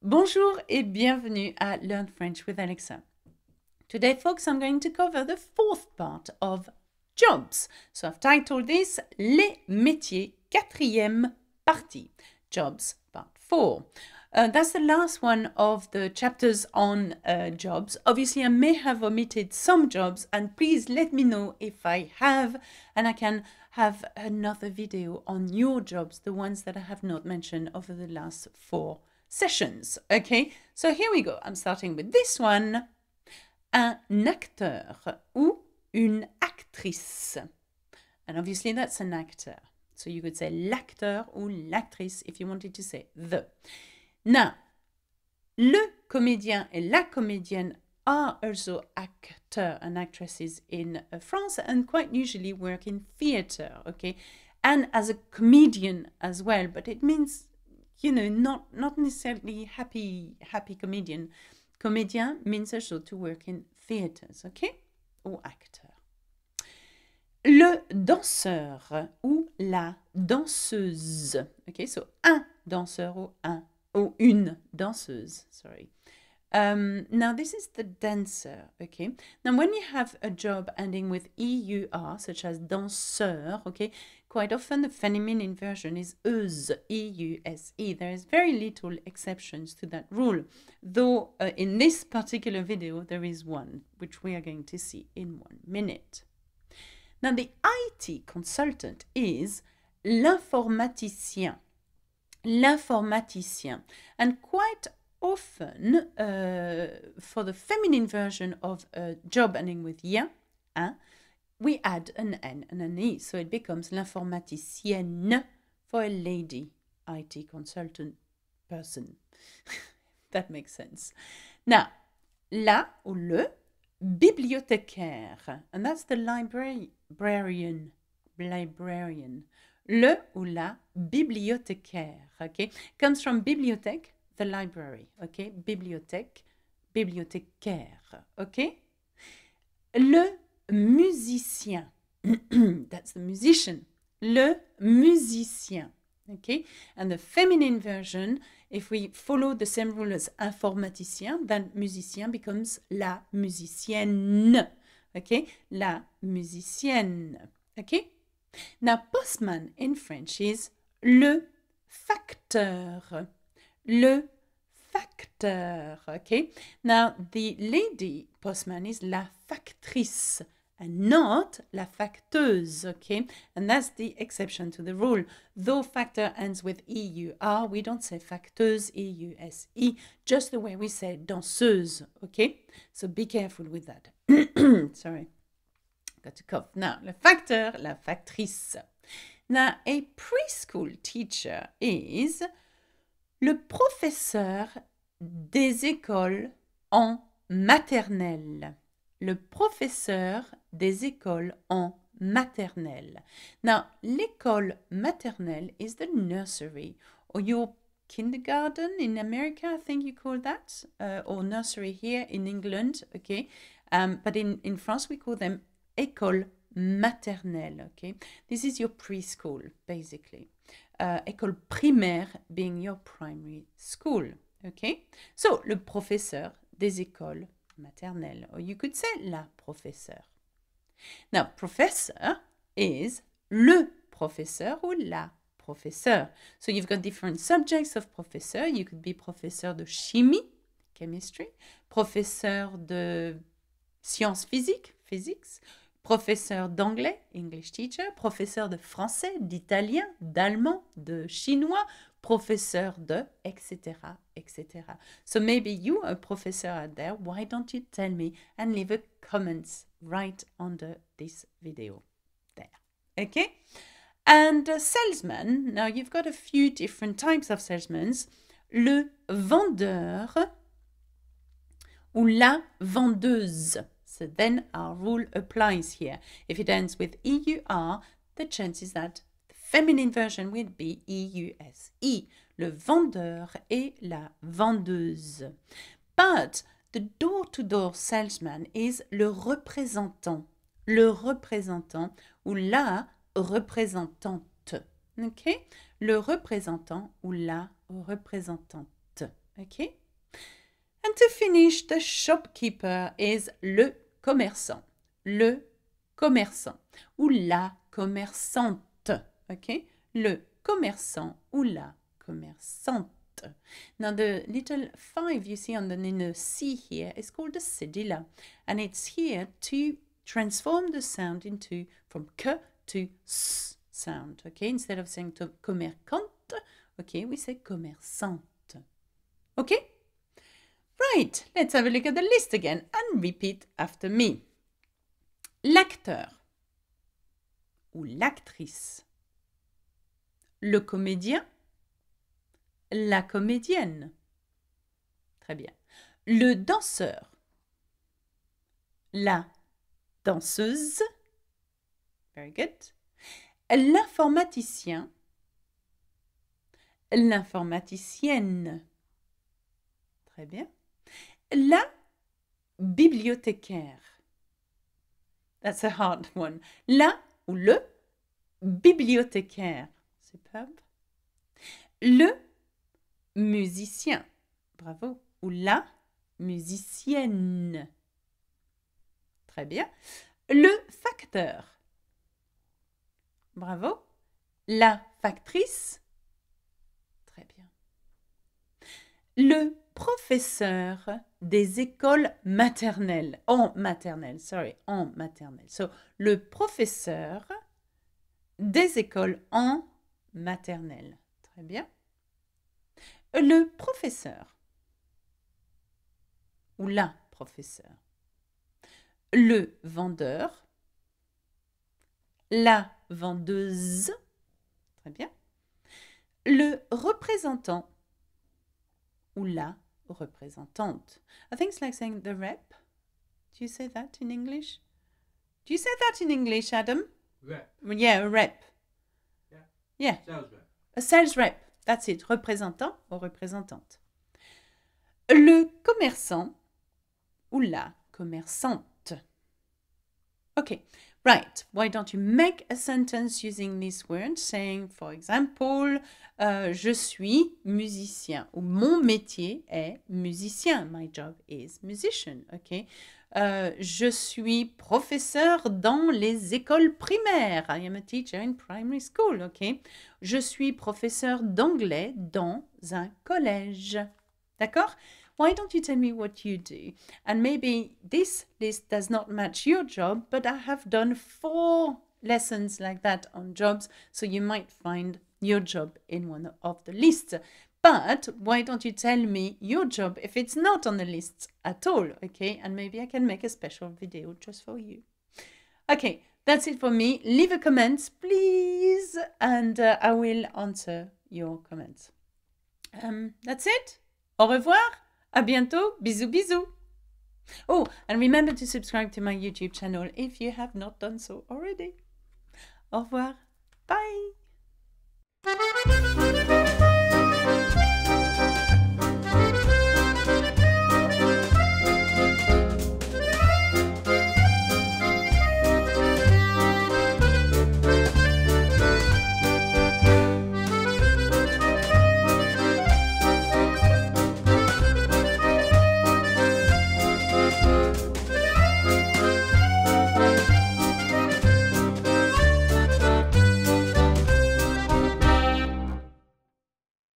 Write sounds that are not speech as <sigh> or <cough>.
Bonjour et bienvenue à Learn French with Alexa. Today, folks, I'm going to cover the fourth part of jobs. So I've titled this Les métiers, quatrième partie. jobs part four. Uh, that's the last one of the chapters on uh, jobs. Obviously, I may have omitted some jobs, and please let me know if I have, and I can have another video on your jobs, the ones that I have not mentioned over the last four sessions. Okay, so here we go. I'm starting with this one. Un acteur ou une actrice. And obviously, that's an actor. So you could say l'acteur ou l'actrice if you wanted to say the. Now, le comédien et la comédienne are also actors and actresses in uh, France and quite usually work in theater, okay? And as a comedian as well, but it means, you know, not, not necessarily happy, happy comedian. Comédien means also to work in theaters, okay? Or actor le danseur ou la danseuse. Okay, so un danseur ou un ou une danseuse, sorry. Um, now this is the dancer, okay? Now when you have a job ending with EUR, such as danseur, okay, quite often the feminine version is euse, There is very little exceptions to that rule, though uh, in this particular video there is one, which we are going to see in one minute. Now, the IT consultant is l'informaticien. L'informaticien. And quite often, uh, for the feminine version of a job ending with ien, hein, we add an N and an E. So it becomes l'informaticienne for a lady IT consultant person. <laughs> that makes sense. Now, la ou le bibliothécaire, and that's the library librarian, librarian. Le ou la bibliothécaire, OK? Comes from bibliothèque, the library, Okay, Bibliothèque, bibliothécaire, OK? Le musicien, <clears throat> that's the musician. Le musicien, OK? And the feminine version, if we follow the same rule as informaticien, then musicien becomes la musicienne. OK? La musicienne. OK? Now, postman in French is le facteur. Le facteur. OK? Now, the lady postman is la factrice. and not la facteuse, okay? And that's the exception to the rule. Though factor ends with EUR, we don't say facteuse, E-U-S-E, just the way we say danseuse, okay? So be careful with that. <coughs> Sorry, got to cough. Now, le facteur, la factrice. Now, a preschool teacher is le professeur des écoles en maternelle. le professeur des écoles en maternelle. Now, l'école maternelle is the nursery or your kindergarten in America, I think you call that, uh, or nursery here in England, okay? Um, but in, in France, we call them école maternelle, okay? This is your preschool, basically. Uh, école primaire being your primary school, okay? So, le professeur des écoles maternelle, or oh, you could say la professeur. Now, professor is le professeur ou la professeur. So you've got different subjects of professeur. You could be professeur de chimie, chemistry, professeur de sciences physiques, physics, professeur d'anglais, English teacher, professeur de français, d'italien, d'allemand, de chinois professeur de, etc., etc. So maybe you are a professor out there. Why don't you tell me and leave a comment right under this video there. Okay? And salesman, now you've got a few different types of salesmen. Le vendeur ou la vendeuse. So then our rule applies here. If it ends with EUR, the chance is that feminine version would be E-U-S-E, le vendeur et la vendeuse. But the door-to-door salesman is le représentant, le représentant ou la représentante. OK Le représentant ou la représentante. OK And to finish, the shopkeeper is le commerçant, le commerçant ou la commerçante. OK? Le commerçant ou la commerçante. Now, the little five you see on the C here is called the cedilla, and it's here to transform the sound into from k to s sound. Okay, instead of saying to commerçante, okay, we say commerçante. Okay, right. Let's have a look at the list again and repeat after me. L'acteur ou l'actrice le comédien, la comédienne. Très bien. Le danseur, la danseuse. Very good. L'informaticien, l'informaticienne. Très bien. La bibliothécaire. That's a hard one. La ou le bibliothécaire. Le musicien, bravo, ou la musicienne. Très bien. Le facteur. Bravo. La factrice. Très bien. Le professeur des écoles maternelles. En maternelle, sorry, en maternelle. So, le professeur des écoles en maternelle. Très bien. Le professeur. Ou la professeur. Le vendeur. La vendeuse. Très bien. Le représentant. Ou la représentante. I think it's like saying the rep. Do you say that in English? Do you say that in English, Adam? Rep. Yeah, rep. Yeah. Sales rep. A sales rep. That's it. Représentant ou représentante. Le commerçant ou la commerçante. OK. Right. Why don't you make a sentence using this word, saying, for example, uh, je suis musicien ou mon métier est musicien. My job is musician. OK. Euh, je suis professeur dans les écoles primaires. I am a teacher in primary school, ok? Je suis professeur d'anglais dans un collège. D'accord? Why don't you tell me what you do? And maybe this list does not match your job, but I have done four lessons like that on jobs, so you might find your job in one of the lists. But why don't you tell me your job if it's not on the list at all? Okay, and maybe I can make a special video just for you. Okay, that's it for me. Leave a comment, please, and uh, I will answer your comments. Um, that's it. Au revoir. À bientôt. Bisous, bisous. Oh, and remember to subscribe to my YouTube channel if you have not done so already. Au revoir. Bye.